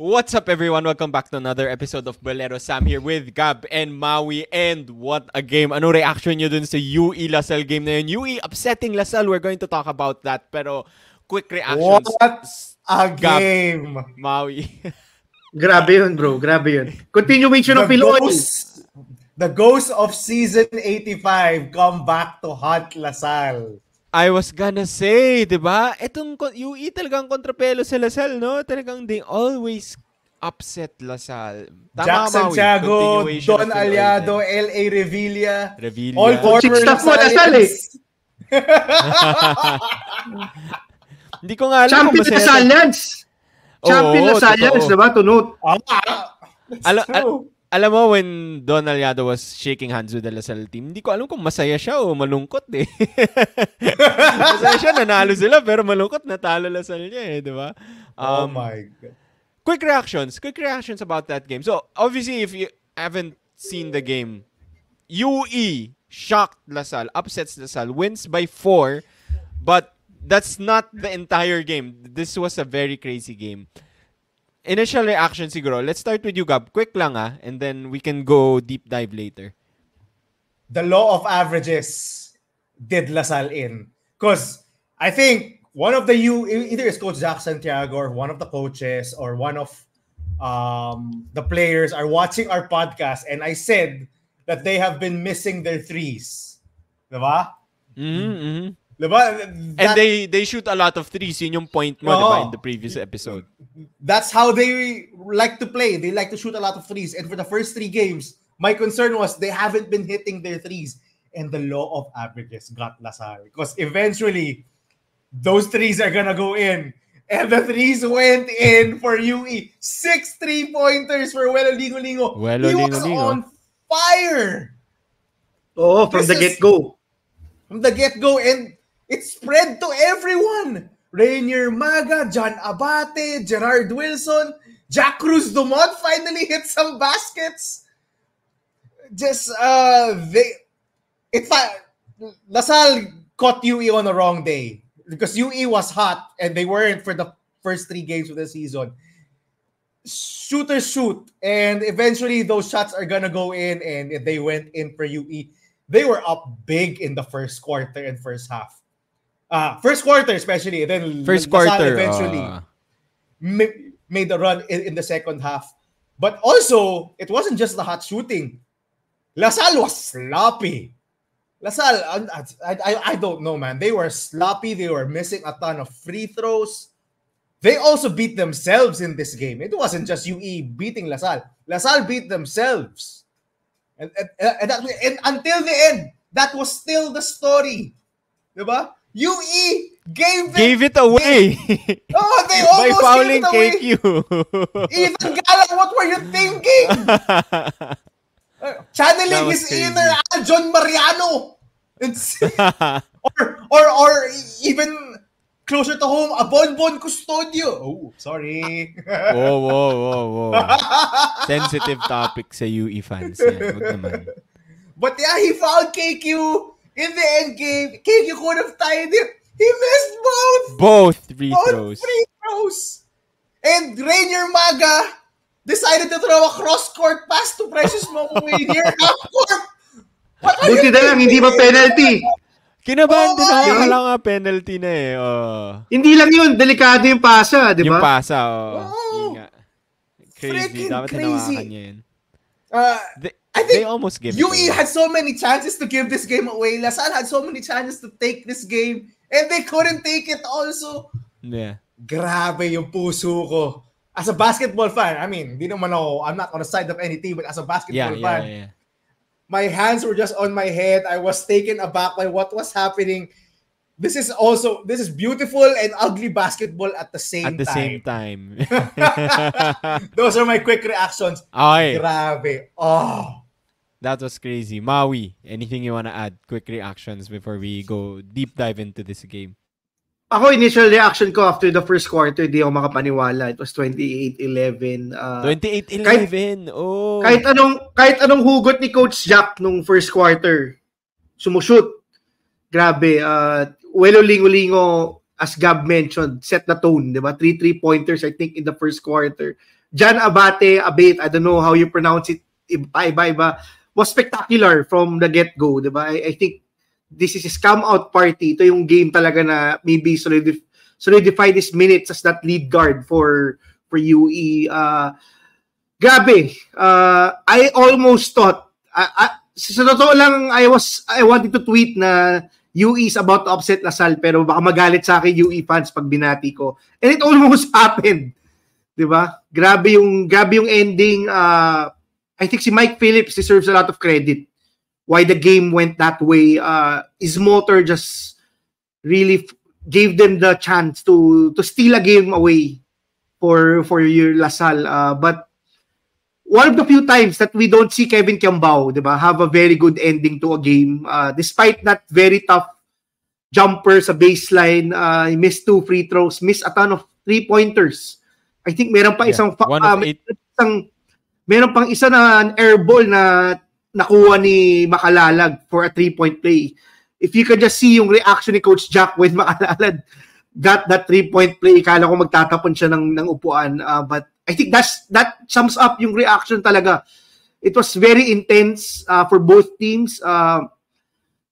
What's up, everyone? Welcome back to another episode of Bolero. Sam here with Gab and Maui. And what a game! Ano reaction nyo dun sa UE Lasal game na yun? UE upsetting Lasal. We're going to talk about that. Pero quick reactions. What a Gab, game! Maui. Grabe yun, bro. Grabe yun. Continuation of Piloy. The ghost of season 85 come back to haunt Lasal. I was gonna say, di ba? Itong UE talagang kontrapelo sa Lasal, no? Talagang they always upset Lasal. Tama Jack Santiago, Don Aliado, L.A. Revilla. Revilla. All former staff mo, Lasal eh. Hindi ko nga alam Champion kung Lasal yan. Champion Lasal yan, di ba? Tunot. Ah, ah. Alam, al- alam mo, when Don Aliado was shaking hands with the Lasal team, hindi ko alam kung masaya siya o malungkot eh. masaya siya, nanalo sila, pero malungkot, natalo Lasal niya eh, di ba? Oh um, oh my God. Quick reactions. Quick reactions about that game. So, obviously, if you haven't seen the game, UE shocked Lasal, upsets Lasal, wins by four, but that's not the entire game. This was a very crazy game. initial reaction siguro. Let's start with you, Gab. Quick lang ah, and then we can go deep dive later. The law of averages did Lasal in. Because I think one of the you either is Coach Zach Santiago or one of the coaches or one of um, the players are watching our podcast and I said that they have been missing their threes. Diba? mm-hmm. mm-hmm. Diba? That, and they they shoot a lot of threes. Yun yung point mo, oh, diba, in the previous episode. That's how they like to play. They like to shoot a lot of threes. And for the first three games, my concern was they haven't been hitting their threes. And the law of averages got Lazar. Because eventually, those threes are gonna go in. And the threes went in for UE. Six three-pointers for Welo Lingo Lingo. Welo he was on fire! Oh, from this the get-go. From the get-go. And it spread to everyone. Rainier Maga, John Abate, Gerard Wilson, Jack Cruz Dumont finally hit some baskets. Just uh they it LaSalle caught UE on the wrong day because UE was hot and they weren't for the first three games of the season. Shooter shoot, and eventually those shots are gonna go in, and they went in for UE, they were up big in the first quarter and first half uh, first quarter especially, then first Lasal quarter eventually uh... made the run in, in the second half. But also, it wasn't just the hot shooting. Lasal was sloppy. Lasal, I, I, I don't know, man. They were sloppy. They were missing a ton of free throws. They also beat themselves in this game. It wasn't just UE beating Lasal. Lasal beat themselves. And, and, and, that, and until the end, that was still the story. Diba? UE gave it, gave it away. Gave, oh, they almost By fouling gave it away. KQ. Ethan Gallant, what were you thinking? Uh, channeling his crazy. inner John Mariano. It's, or, or, or even closer to home, a Bonbon Custodio. Oh, sorry. whoa, whoa, whoa, whoa. Sensitive topic sa UE fans. Yan. But yeah, he found KQ. in the end game, Kiki could have tied it. He missed both. Both free both throws. free throws. And Rainier Maga decided to throw a cross-court pass to Precious Mokwe near half-court. Buti na lang, hindi ba penalty? Kinabahan din oh, ako. Wala nga penalty na eh. Oh. Hindi lang yun. Delikado yung pasa, di ba? Yung pasa, oo. Oh. Oh. Crazy. Freaking Dapat crazy. niya yun. Uh, the, I think they almost give UE had so many chances to give this game away. Lasalle had so many chances to take this game and they couldn't take it also. Yeah. Grabe yung puso ko. As a basketball fan, I mean, di naman ako, I'm not on the side of any team, but as a basketball yeah, fan, yeah, yeah. my hands were just on my head. I was taken aback by what was happening. This is also this is beautiful and ugly basketball at the same time. At the time. same time. Those are my quick reactions. Okay. Grabe. Oh. that was crazy. Maui, anything you want to add? Quick reactions before we go deep dive into this game. Ako, initial reaction ko after the first quarter, hindi ako makapaniwala. It was 28-11. Uh, 28-11? Kahit, oh. Kahit anong, kahit anong hugot ni Coach Jack nung first quarter, sumushoot. Grabe. Uh, Welo Lingo-Lingo, as Gab mentioned, set the tone, di ba? Three three-pointers, I think, in the first quarter. Jan Abate, Abate, I don't know how you pronounce it, iba, iba, iba was spectacular from the get-go, di ba? I, I think this is his come out party. Ito yung game talaga na maybe solidif- solidify this minutes as that lead guard for for UE. Uh, ah, grabe. Uh, I almost thought, uh, uh, sa totoo lang, I was, I wanted to tweet na UE is about to upset Lasal pero baka magalit sa akin UE fans pag binati ko. And it almost happened. 'Di ba? Grabe yung grabe yung ending uh I think si Mike Phillips deserves a lot of credit why the game went that way. Uh, his motor just really gave them the chance to to steal a game away for for your Lasal. Uh, but one of the few times that we don't see Kevin Kiambao, di ba, have a very good ending to a game. Uh, despite that very tough jumper sa baseline, uh, he missed two free throws, missed a ton of three pointers. I think meron pa yeah. isang one of um, eight. Meron pang isa na airball na nakuha ni Makalalag for a three-point play. If you can just see yung reaction ni Coach Jack when Makalalag got that three-point play, kala ko magtatapon siya ng, ng upuan. Uh, but I think that's that sums up yung reaction talaga. It was very intense uh, for both teams. Uh,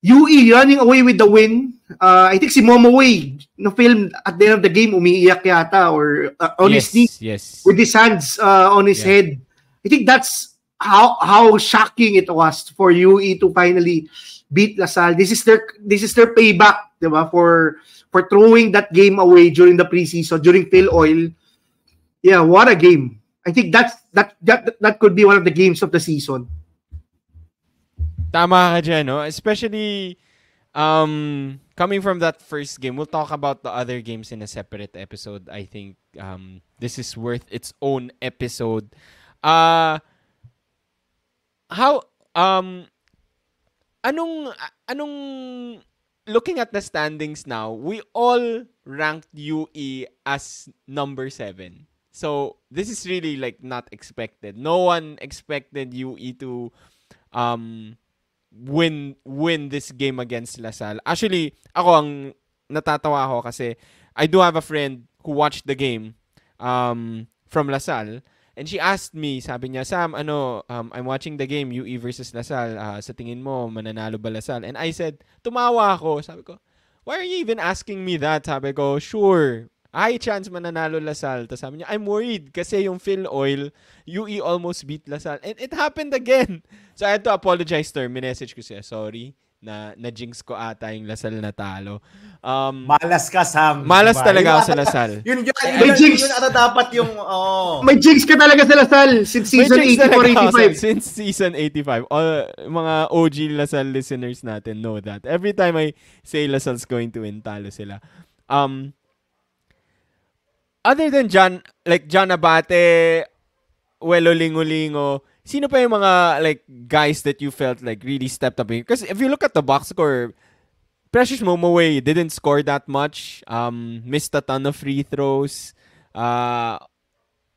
UE running away with the win. Uh, I think si Momo Way no film at the end of the game umiiyak yata or uh, on yes, his knee yes. with his hands uh, on his yeah. head I think that's how how shocking it was for UE to finally beat LaSalle. This is their this is their payback, ba, for for throwing that game away during the preseason during Phil Oil. Yeah, what a game. I think that's that that that could be one of the games of the season. Tama ka dyan, no? Especially um coming from that first game, we'll talk about the other games in a separate episode. I think um this is worth its own episode. Uh, how um anong anong looking at the standings now, we all ranked UE as number 7. So this is really like not expected. No one expected UE to um win win this game against Lasal. Actually, ako ang natatawa ako kasi I do have a friend who watched the game um from Lasal. And she asked me, sabi niya, Sam, ano, um, I'm watching the game, UE versus Lasal. Uh, sa tingin mo, mananalo ba Lasal? And I said, tumawa ako. Sabi ko, why are you even asking me that? Sabi ko, sure, high chance mananalo Lasal. Tapos sabi niya, I'm worried kasi yung Phil Oil, UE almost beat Lasal. And it happened again. So I had to apologize to her. Minessage ko siya, sorry na na jinx ko ata yung Lasal na talo. Um, malas ka Sam. Malas diba? talaga ako sa Lasal. Yun yun, yun, yun, jinx. yun, ata dapat yung oh. May jinx ka talaga sa Lasal since season 84 85. Since season 85. All mga OG Lasal listeners natin know that. Every time I say Lasal's going to win, talo sila. Um other than John like John Abate, Welo Lingo-Lingo, sino pa yung mga like guys that you felt like really stepped up? Because if you look at the box score, Precious Momoway didn't score that much. Um, missed a ton of free throws. Uh,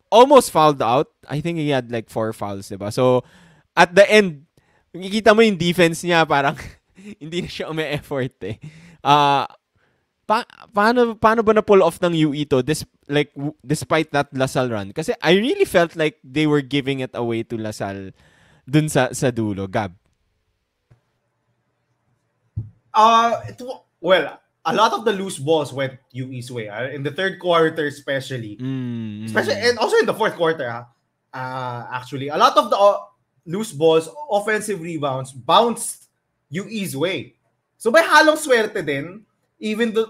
almost fouled out. I think he had like four fouls, diba? So, at the end, makikita mo yung defense niya, parang hindi na siya umi-effort eh. Uh, pa- paano paano ba na pull off ng UE to this like w- despite that Lasal run kasi I really felt like they were giving it away to Lasal dun sa sa dulo gab uh it, well a lot of the loose balls went UE's way uh, in the third quarter especially mm-hmm. especially and also in the fourth quarter ah, uh, actually a lot of the uh, loose balls offensive rebounds bounced UE's way so by halong swerte din even the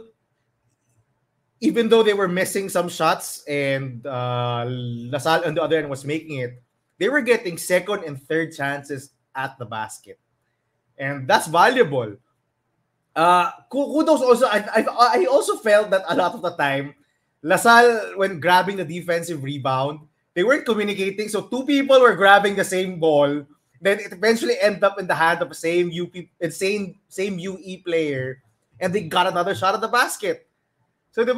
even though they were missing some shots and uh, Lasal on the other end was making it, they were getting second and third chances at the basket. And that's valuable. Uh, kudos also, I, I, I also felt that a lot of the time, Lasal, when grabbing the defensive rebound, they weren't communicating. So two people were grabbing the same ball. Then it eventually ended up in the hand of the same UP, same, same UE player. And they got another shot at the basket so, di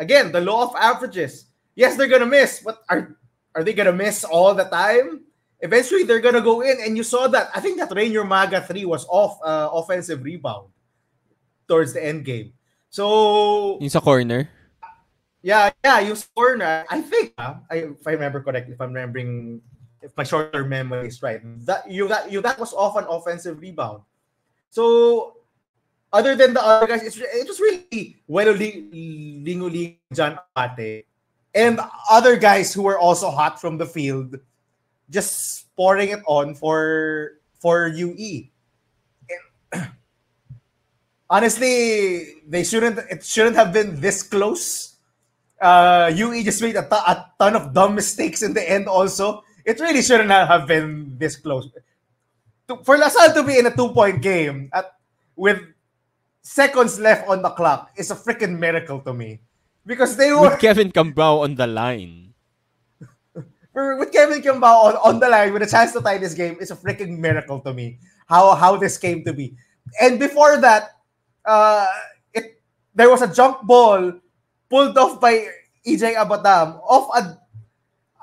again, the law of averages. Yes, they're gonna miss, but are are they gonna miss all the time? Eventually, they're gonna go in, and you saw that. I think that Rainier Maga three was off uh, offensive rebound towards the end game. So, In a corner. Yeah, yeah, you corner. I think uh, I, if I remember correctly, if I'm remembering, if my shorter memory is right, that you that you that was off an offensive rebound. So other than the other guys, it was really well linguling John and other guys who were also hot from the field, just pouring it on for for UE. And, honestly, they shouldn't. It shouldn't have been this close. Uh, UE just made a, t- a ton of dumb mistakes in the end. Also, it really shouldn't have been this close. For LaSalle to be in a two-point game at with seconds left on the clock is a freaking miracle to me. Because they were... With Kevin Cambao on the line. with Kevin Cambao on, on the line with a chance to tie this game is a freaking miracle to me. How, how this came to be. And before that, uh, it there was a junk ball pulled off by EJ Abadam off a,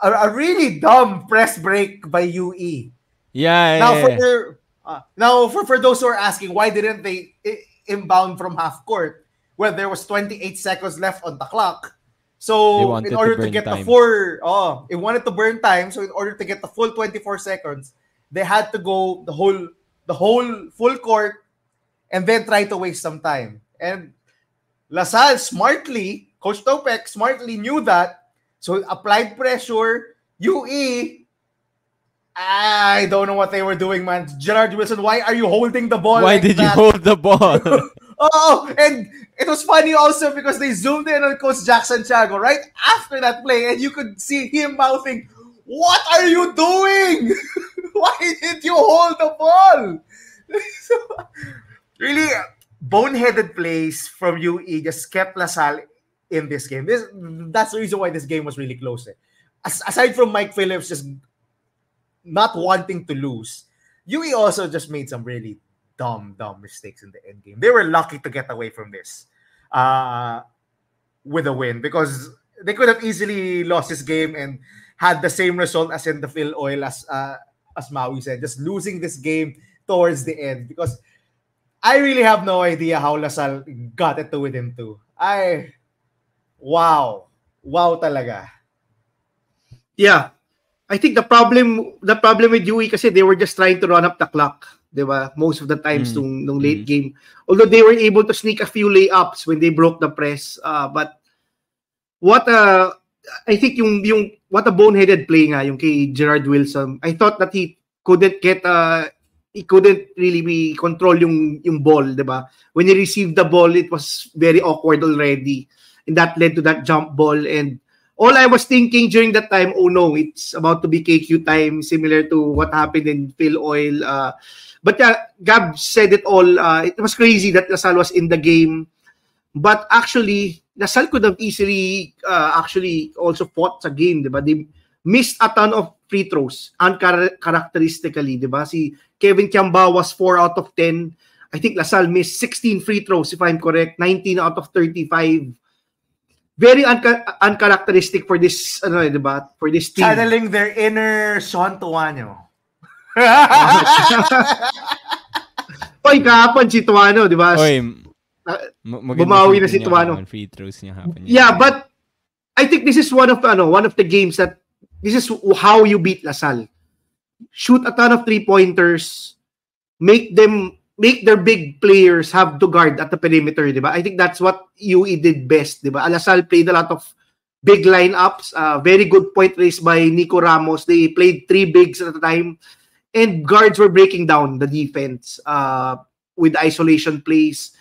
a, a really dumb press break by UE. Yeah. Now yeah, for yeah. Their, uh, now for, for those who are asking why didn't they inbound from half court where there was 28 seconds left on the clock. So in order to, to get time. the four, oh, it wanted to burn time. So in order to get the full 24 seconds, they had to go the whole, the whole full court, and then try to waste some time. And Lasalle smartly, Coach Topek smartly knew that, so applied pressure. UE I don't know what they were doing, man. Gerard Wilson, why are you holding the ball? Why like did that? you hold the ball? oh, and it was funny also because they zoomed in on Coach Jackson Chago right after that play, and you could see him mouthing, What are you doing? why did you hold the ball? really, boneheaded plays from UE just kept LaSalle in this game. This, that's the reason why this game was really close. Eh? As, aside from Mike Phillips just not wanting to lose, Yui also just made some really dumb, dumb mistakes in the end game. They were lucky to get away from this uh, with a win because they could have easily lost this game and had the same result as in the Phil Oil as uh, as Maui said, just losing this game towards the end because I really have no idea how Lasal got it to within two. I wow. Wow talaga. Yeah, I think the problem the problem with UE kasi they were just trying to run up the clock, 'di ba? Most of the times mm. nung nung late mm. game. Although they were able to sneak a few layups when they broke the press, uh, but what a I think yung yung what a boneheaded play nga yung kay Gerard Wilson. I thought that he couldn't get uh he couldn't really be control yung yung ball, 'di ba? When he received the ball, it was very awkward already. And that led to that jump ball and all I was thinking during that time, oh no, it's about to be KQ time, similar to what happened in Phil Oil. Uh, but yeah, Gab said it all. Uh, it was crazy that Lasal was in the game. But actually, Lasal could have easily uh, actually also fought sa game, di ba? They missed a ton of free throws, uncharacteristically, di ba? Si Kevin Kiamba was 4 out of 10. I think Lasal missed 16 free throws, if I'm correct, 19 out of 35 very unca- uncharacteristic for this ano eh, 'di For this team. Channeling their inner Sean Tuanyo. Oy, kahapon si Tuano, 'di ba? Oy. Ah, bumawi na si Tuano. Free throws niya hapon. Yeah, but I think this is one of ano, one of the games that this is how you beat Lasal. Shoot a ton of three pointers, make them make their big players have to guard at the perimeter, di ba? I think that's what UE did best, di ba? Alasal played a lot of big lineups. Uh, very good point raised by Nico Ramos. They played three bigs at a time. And guards were breaking down the defense uh, with isolation plays.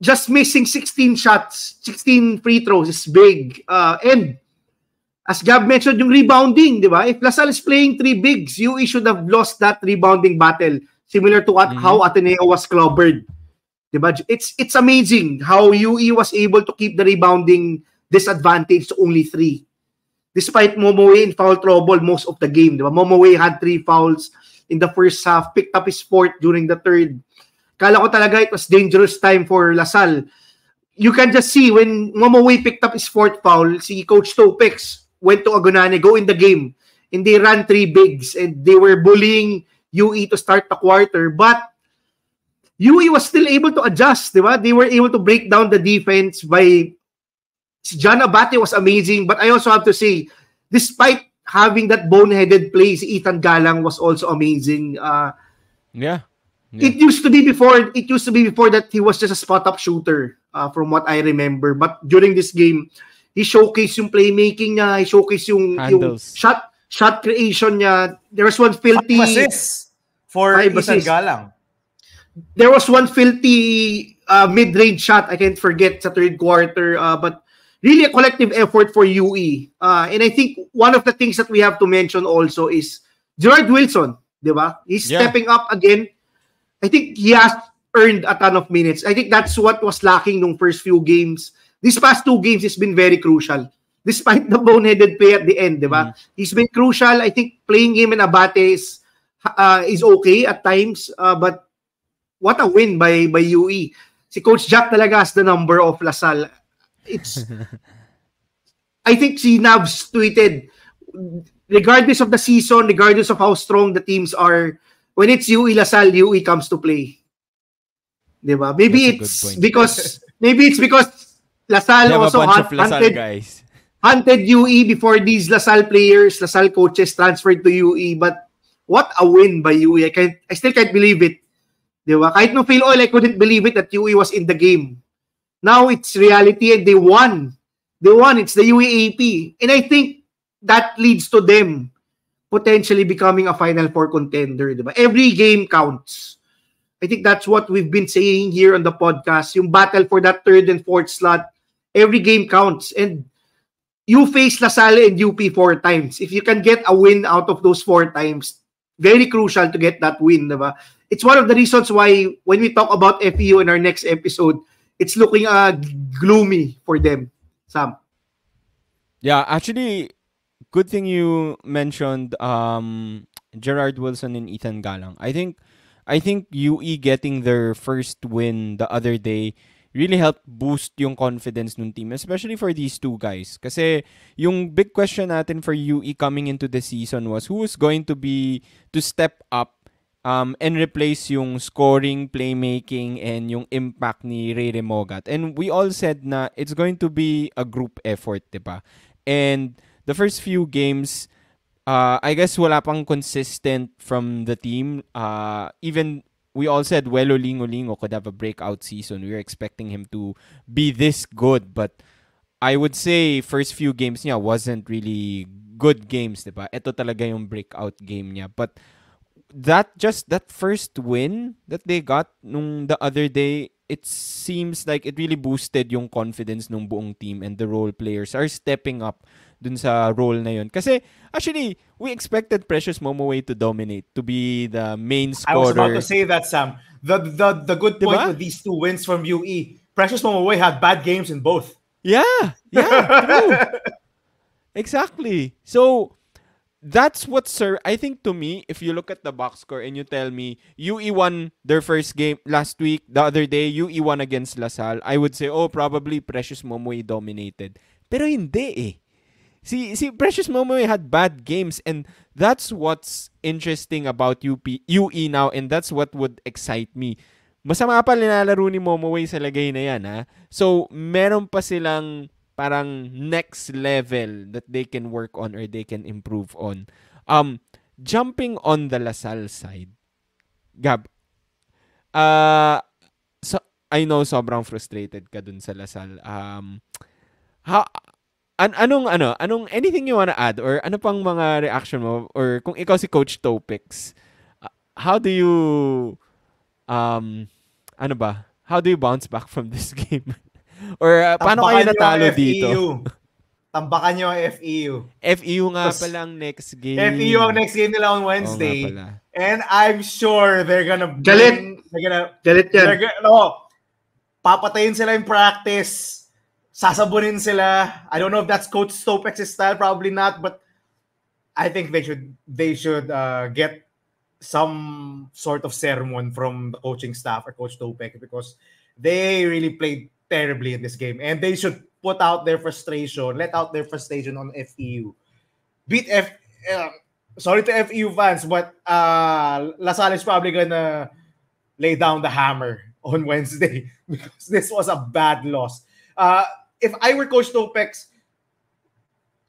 Just missing 16 shots, 16 free throws is big. Uh, and as Gab mentioned, yung rebounding, di ba? If Lasal is playing three bigs, UE should have lost that rebounding battle similar to what, mm-hmm. how Ateneo was clobbered. Diba? It's it's amazing how UE was able to keep the rebounding disadvantage to only three. Despite Momoe in foul trouble most of the game. Diba? Momoe had three fouls in the first half, picked up his fourth during the third. Kala ko talaga it was dangerous time for Lasal. You can just see when Momoe picked up his fourth foul, si Coach Topex went to Agonane, go in the game. And they ran three bigs and they were bullying UE to start the quarter. But UE was still able to adjust, di ba? They were able to break down the defense by... Si John Abate was amazing, but I also have to say, despite having that boneheaded play, si Ethan Galang was also amazing. Uh, yeah. yeah. It used to be before, it used to be before that he was just a spot-up shooter, uh, from what I remember. But during this game, he showcased yung playmaking niya, he showcased yung, yung shot shot creation niya, there was one filthy... for five Ethan Galang. There was one filthy uh, mid-range shot, I can't forget, sa third quarter. Uh, but really a collective effort for UE. Uh, and I think one of the things that we have to mention also is Gerard Wilson, di ba? He's yeah. stepping up again. I think he has earned a ton of minutes. I think that's what was lacking nung first few games. These past two games it's been very crucial. despite the boneheaded play at the end, di ba? mm He's been crucial. I think playing him in Abate is, uh, is okay at times, uh, but what a win by by UE. Si Coach Jack talaga has the number of Lasal. It's I think si Navs tweeted regardless of the season, regardless of how strong the teams are, when it's UE Lasal, UE comes to play. ba? Maybe it's because maybe it's because Lasal also hunt, Lasal guys hunted UE before these LaSalle players, LaSalle coaches transferred to UE. But what a win by UE. I, can't, I still can't believe it. Di ba? Kahit no feel Oil, I couldn't believe it that UE was in the game. Now it's reality and they won. They won. It's the UEAP. And I think that leads to them potentially becoming a Final Four contender. Di Every game counts. I think that's what we've been saying here on the podcast. Yung battle for that third and fourth slot. Every game counts. And you face Lasalle and UP four times. If you can get a win out of those four times, very crucial to get that win, diba? It's one of the reasons why when we talk about FEU in our next episode, it's looking uh, gloomy for them, Sam. Yeah, actually, good thing you mentioned um, Gerard Wilson and Ethan Galang. I think I think UE getting their first win the other day really helped boost yung confidence ng team, especially for these two guys. Kasi yung big question natin for UE coming into the season was who is going to be to step up um, and replace yung scoring, playmaking, and yung impact ni Ray Remogat. And we all said na it's going to be a group effort, di ba? And the first few games, uh, I guess wala pang consistent from the team. Uh, even we all said Welo Lingo Lingo could have a breakout season. We were expecting him to be this good, but I would say first few games niya wasn't really good games, 'di ba? Ito talaga yung breakout game niya. But that just that first win that they got nung the other day, it seems like it really boosted yung confidence nung buong team and the role players are stepping up dun sa role na yun. Kasi actually, we expected Precious Momoway to dominate, to be the main scorer. I was about to say that, Sam. The the, the good point diba? with these two wins from UE, Precious Momoway had bad games in both. Yeah, yeah, true. exactly. So that's what sir I think to me if you look at the box score and you tell me UE won their first game last week the other day UE won against LaSalle, I would say oh probably Precious Momoy dominated pero hindi eh See, see, Precious Momoe had bad games, and that's what's interesting about UP, UE now, and that's what would excite me. Masama pa nilalaro ni Momoe sa lagay na yan, ha? So, meron pa silang parang next level that they can work on or they can improve on. Um, jumping on the Lasal side, Gab, uh, so, I know sobrang frustrated ka dun sa Lasal. Um, how, an- anong ano, anong anything you wanna add or ano pang mga reaction mo or kung ikaw si Coach Topics, how do you um ano ba? How do you bounce back from this game? or uh, paano kayo natalo e dito? Tambakan niyo ang FEU. FEU nga pala ang next game. FEU ang next game nila on Wednesday. And I'm sure they're gonna... Bring, Galit! They're gonna, Galit yan. They're gonna, no, papatayin sila yung practice sasabunin sila. I don't know if that's Coach Stopex's style, probably not, but I think they should they should uh, get some sort of sermon from the coaching staff or Coach Stopek because they really played terribly in this game and they should put out their frustration, let out their frustration on FEU. Beat F. Uh, sorry to FEU fans, but uh, is probably gonna lay down the hammer on Wednesday because this was a bad loss. Uh, if I were Coach Topex,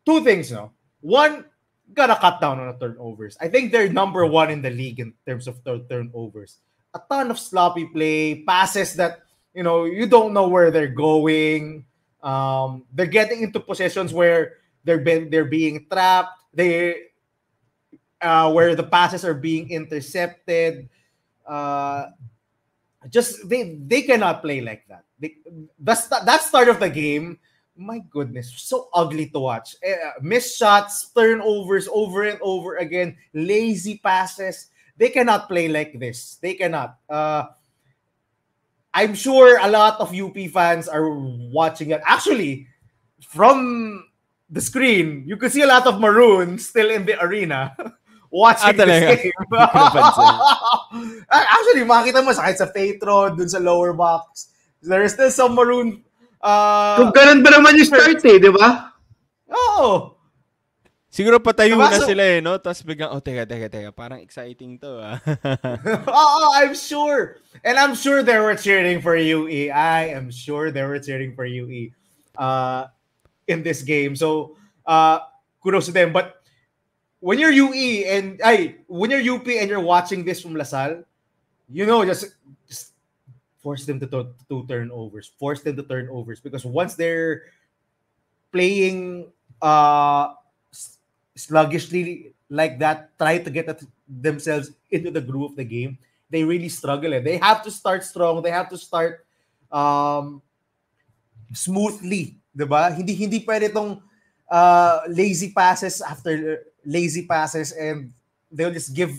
two things, no? One, gotta cut down on the turnovers. I think they're number one in the league in terms of turnovers. A ton of sloppy play, passes that you know you don't know where they're going. Um, they're getting into positions where they're been, they're being trapped. They uh, where the passes are being intercepted. Uh, just they they cannot play like that. They, the that start of the game, my goodness, so ugly to watch. Uh, missed shots, turnovers over and over again, lazy passes. They cannot play like this. They cannot. Uh, I'm sure a lot of UP fans are watching it. Actually, from the screen, you could see a lot of maroon still in the arena. watching ah, this game. Ah, actually, makita mo sakit sa Patron, dun sa lower box. There is still some maroon... Uh, Kung ganun ba naman yung start eh, di ba? Oo. Oh. Siguro patayo diba? na sila eh, no? Tapos biglang, oh, teka, teka, teka, parang exciting to, ah. Oo, oh, I'm sure. And I'm sure they were cheering for UE. I am sure they were cheering for UE uh, ah, in this game. So, uh, kudos to them. But when you're UE and I when you're UP and you're watching this from Lasal, you know, just just force them to, to, to turnovers, force them to turnovers because once they're playing uh sluggishly like that, try to get themselves into the groove of the game, they really struggle. And they have to start strong. They have to start um, smoothly, 'di ba? Hindi hindi pwede tong uh, lazy passes after lazy passes and they'll just give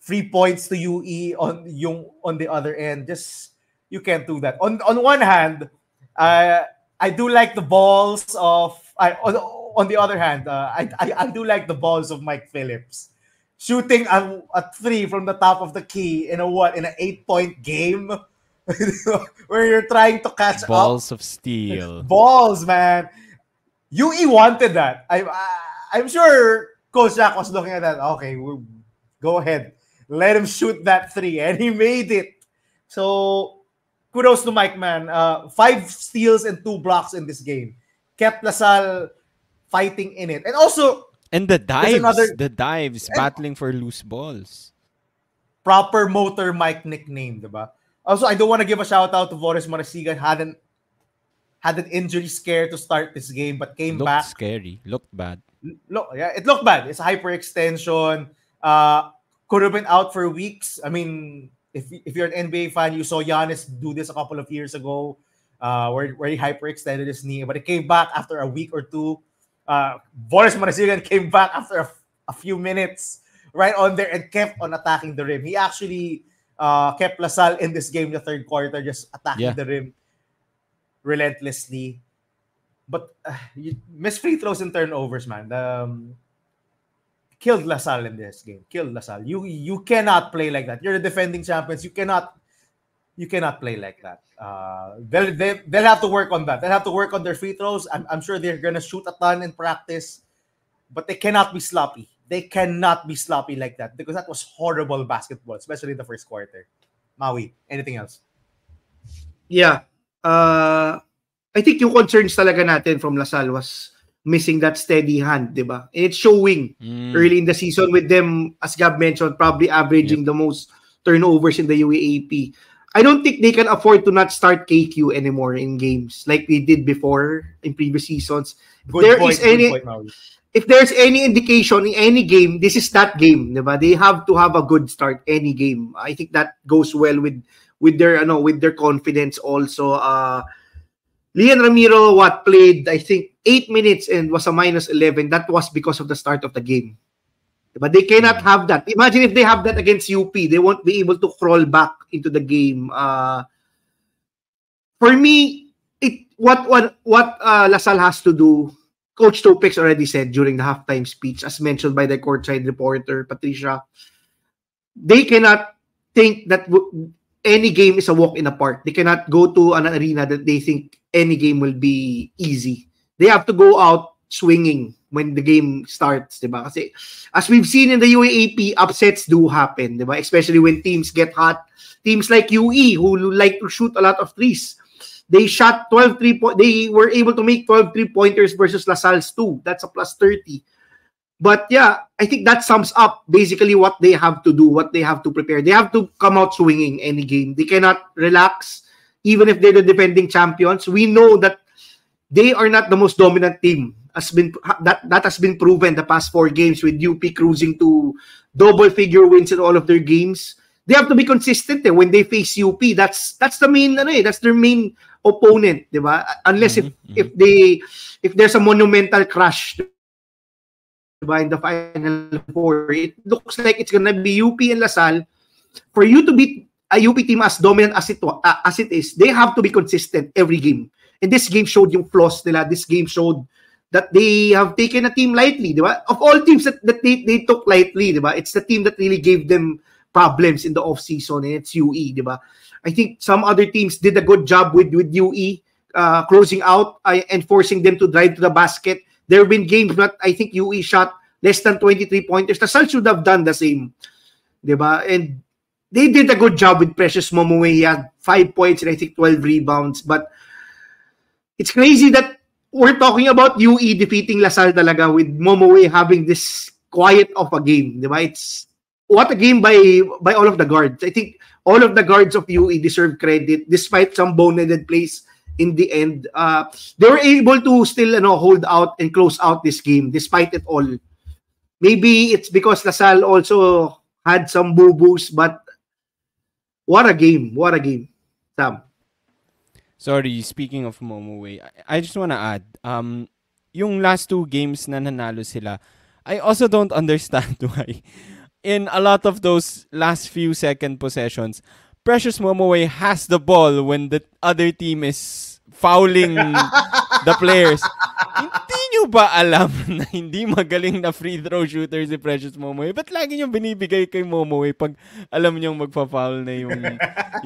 free points to UE on yung on the other end. Just you can't do that. On on one hand, uh, I do like the balls of I on, on the other hand, uh, I, I, I do like the balls of Mike Phillips shooting a, a three from the top of the key in a what in an eight point game. where you're trying to catch balls up. of steel balls man UE wanted that I, I I'm sure Coach Jack was looking at that. Okay, we'll go ahead. Let him shoot that three. And he made it. So, kudos to Mike, man. Uh, five steals and two blocks in this game. Kept Lasal fighting in it. And also... And the dives. Another, the dives. Battling for loose balls. Proper motor Mike nickname, diba? Also, I don't want to give a shout out to Boris Marasiga. Hadn't had an injury scare to start this game, but came Looked back. Scary. Looked bad look, yeah, it looked bad. It's a hyperextension. Uh, could have been out for weeks. I mean, if if you're an NBA fan, you saw Giannis do this a couple of years ago, uh, where where he hyperextended his knee, but it came back after a week or two. Uh, Boris Marzigan came back after a, few minutes, right on there, and kept on attacking the rim. He actually uh, kept LaSalle in this game, the third quarter, just attacking yeah. the rim relentlessly. But uh, you, miss free throws and turnovers, man. Um, killed LaSalle in this game. Killed LaSalle. You you cannot play like that. You're the defending champions. You cannot you cannot play like that. Uh, they'll, they, they'll have to work on that. They'll have to work on their free throws. I'm, I'm sure they're going to shoot a ton in practice, but they cannot be sloppy. They cannot be sloppy like that because that was horrible basketball, especially in the first quarter. Maui, anything else? Yeah. Uh, I think yung concerns talaga natin from Lasal was missing that steady hand, di ba? It's showing mm. early in the season with them, as Gab mentioned, probably averaging yep. the most turnovers in the UAAP. I don't think they can afford to not start KQ anymore in games like they did before in previous seasons. If good there point, is any, point, if there's any indication in any game, this is that game, di ba? They have to have a good start any game. I think that goes well with with their, know, with their confidence also. Uh, Leon Ramiro what played I think 8 minutes and was a minus 11 that was because of the start of the game. But they cannot have that. Imagine if they have that against UP, they won't be able to crawl back into the game. Uh, for me, it what what what uh, Lasal has to do. Coach Topix already said during the halftime speech, as mentioned by the courtside reporter Patricia, they cannot think that w- any game is a walk in the park. They cannot go to an arena that they think any game will be easy. They have to go out swinging when the game starts, ba? Kasi as we've seen in the UAAP, upsets do happen, ba? Especially when teams get hot. Teams like UE who like to shoot a lot of threes. They shot 12 three po- they were able to make 12 three pointers versus LaSalle's 2. That's a plus 30. But yeah, I think that sums up basically what they have to do, what they have to prepare. They have to come out swinging any game. They cannot relax even if they're the defending champions, we know that they are not the most dominant team. Has been that that has been proven the past four games with UP cruising to double figure wins in all of their games. They have to be consistent eh, when they face UP. That's that's the main ano eh, that's their main opponent, ba? Unless if mm-hmm, mm-hmm. if they if there's a monumental crash diba, in the final four, it looks like it's gonna be UP and Lasal. For you to beat a UP team as dominant as it, uh, as it is, they have to be consistent every game. And this game showed yung flaws nila. This game showed that they have taken a team lightly, di ba? Of all teams that, that they, they took lightly, di ba? It's the team that really gave them problems in the offseason and it's UE, di ba? I think some other teams did a good job with, with UE uh, closing out uh, and forcing them to drive to the basket. There have been games that I think UE shot less than 23 pointers. The Suns should have done the same, di ba? And they did a good job with Precious Momoe. He had five points and I think 12 rebounds. But it's crazy that we're talking about UE defeating Lasal talaga with Momoe having this quiet of a game. Di ba? It's what a game by by all of the guards. I think all of the guards of UE deserve credit despite some boneheaded plays in the end. Uh, they were able to still you know, hold out and close out this game despite it all. Maybe it's because Lasal also had some boo-boos, but what a game! What a game, Sam. Sorry, speaking of Momoway, I just want to add, um, yung last two games na nanalo sila, I also don't understand why in a lot of those last few second possessions, Precious Momoway has the ball when the other team is fouling the players. nyo ba alam na hindi magaling na free throw shooter si Precious Momoy? Ba't lagi nyo binibigay kay Momoy pag alam nyo magpa-foul na yung,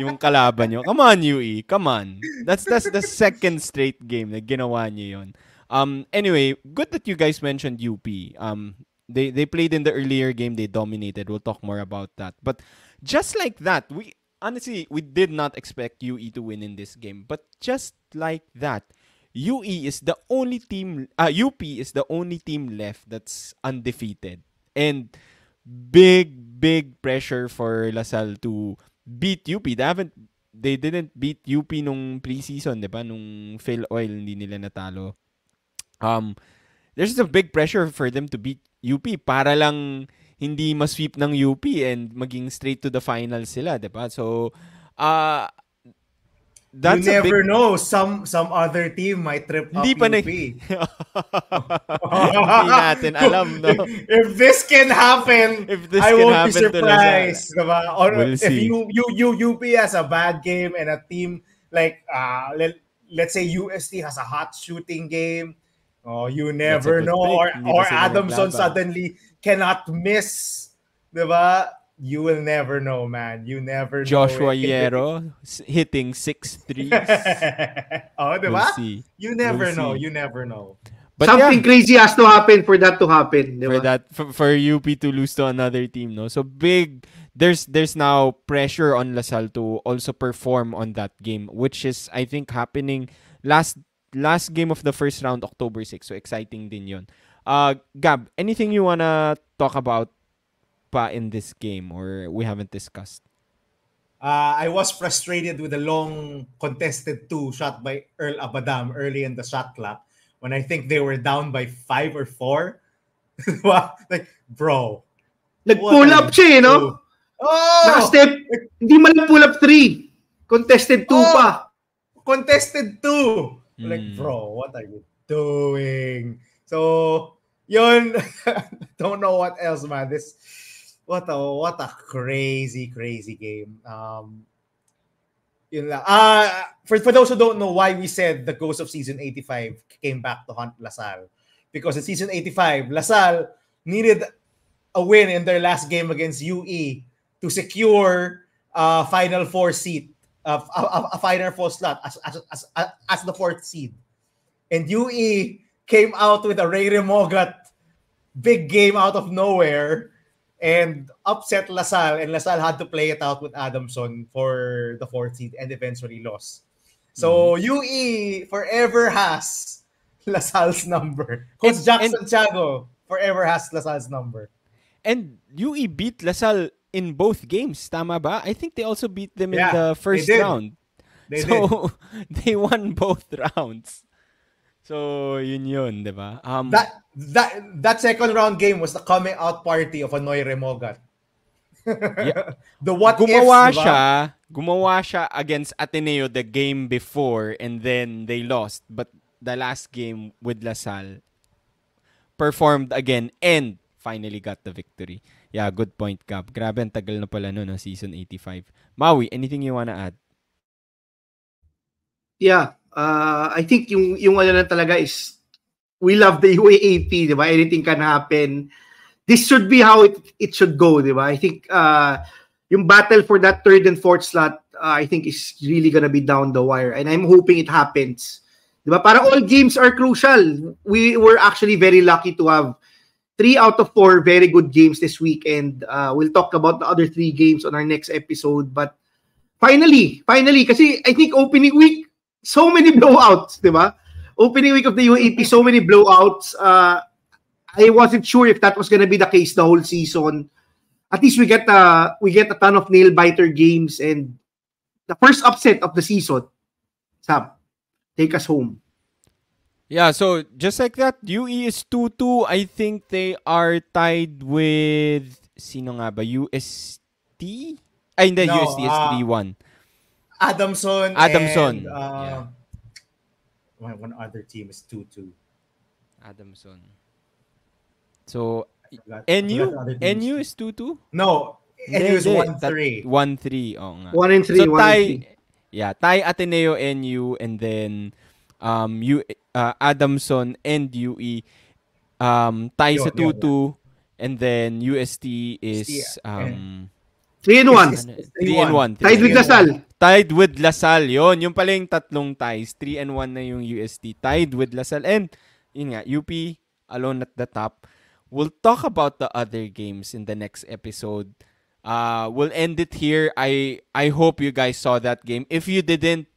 yung kalaban nyo? Come on, UE. Come on. That's, that's the second straight game na ginawa nyo yun. Um, anyway, good that you guys mentioned UP. Um, they, they played in the earlier game. They dominated. We'll talk more about that. But just like that, we honestly, we did not expect UE to win in this game. But just like that, UE is the only team uh, ah, UP is the only team left that's undefeated. And big big pressure for Lasal to beat UP. They haven't they didn't beat UP nung preseason, 'di ba? Nung Phil Oil hindi nila natalo. Um there's a big pressure for them to beat UP para lang hindi ma-sweep ng UP and maging straight to the finals sila, 'di ba? So uh That's you never big... know. Some some other team might trip up Hindi pa UP. Na... Hindi natin alam, no? If this can happen, if this I can won't happen be surprised. Diba? Or we'll if see. you, you, you, UP has a bad game and a team like, uh, let, let's say UST has a hot shooting game, oh, you never know. Pick. Or, Hindi or Adamson suddenly cannot miss. Diba? you will never know, man. You never Joshua know. Yero hitting six threes. oh, diba? We'll see. You never we'll know. See. You never know. But Something yeah, crazy has to happen for that to happen. Diba? For that for, for UP to lose to another team, no? So big there's there's now pressure on Lasal to also perform on that game, which is I think happening last last game of the first round, October 6. So exciting din yon. Uh Gab, anything you wanna talk about pa in this game or we haven't discussed? Uh, I was frustrated with the long contested two shot by Earl Abadam early in the shot clock when I think they were down by five or four. like, bro. Nag-pull up siya, eh, no? Oh! Naka-step. Hindi pull up three. Contested two oh! pa. Contested two. Mm. Like, bro, what are you doing? So, yun. don't know what else, man. This what a what a crazy crazy game. Um yun lang. Uh, for, for those who don't know why we said the ghost of season 85 came back to hunt LaSalle because in season 85 LaSalle needed a win in their last game against UE to secure a final four seat a, a, a final four slot as, as, as, as the fourth seed. And UE came out with a Ray Remogat big game out of nowhere and upset LaSalle, and LaSalle had to play it out with Adamson for the fourth seed and eventually lost. So mm-hmm. UE forever has LaSalle's number. Coach and, Jackson and, forever has LaSalle's number. And UE beat LaSalle in both games, tama ba? I think they also beat them yeah, in the first they round. They so did. they won both rounds. So, yun yun, di ba? Um, that, that, that second round game was the coming out party of Anoy Remogat. yeah. The what gumawa ifs, diba? siya, gumawa siya against Ateneo the game before and then they lost. But the last game with Lasal performed again and finally got the victory. Yeah, good point, Gab. Grabe, ang tagal na pala noon, no, season 85. Maui, anything you wanna add? Yeah, uh, I think yung yung ano na talaga is we love the UAAP, di ba? Anything can happen. This should be how it it should go, di ba? I think uh, yung battle for that third and fourth slot, uh, I think is really gonna be down the wire. And I'm hoping it happens. Di ba? Para all games are crucial. We were actually very lucky to have three out of four very good games this weekend. uh, we'll talk about the other three games on our next episode. But finally, finally, kasi I think opening week, so many blowouts, di ba? Opening week of the UAP, so many blowouts. Uh, I wasn't sure if that was gonna be the case the whole season. At least we get uh, we get a ton of nail biter games and the first upset of the season. Sam, take us home. Yeah, so just like that, UE is 2-2. I think they are tied with sino nga ba? UST? Ay, hindi, no, UST is 3-1. Uh, Adamson. Adamson. And, uh, yeah. one, other team is 2-2. Adamson. So, NU? NU is 2-2? No. NU is 1-3. 1-3. Oo nga. 1 3. So, tie, yeah, tie Ateneo, NU, and then um, U, uh, Adamson and UE um, tie sa 2-2. And then UST is... Um, 3 and 1. 3 and 1. Tied with Lasal. Tied with Lasal. Yun, yung pala yung tatlong ties. 3 and 1 na yung UST. Tied with Lasal. And, yun nga, UP alone at the top. We'll talk about the other games in the next episode. Uh, we'll end it here. I, I hope you guys saw that game. If you didn't,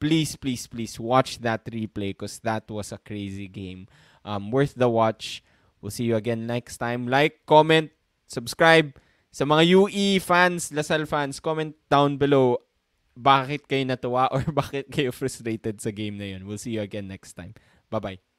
please, please, please watch that replay because that was a crazy game. Um, worth the watch. We'll see you again next time. Like, comment, subscribe. Sa mga UE fans, LaSalle fans, comment down below bakit kayo natuwa or bakit kayo frustrated sa game na yun. We'll see you again next time. Bye-bye.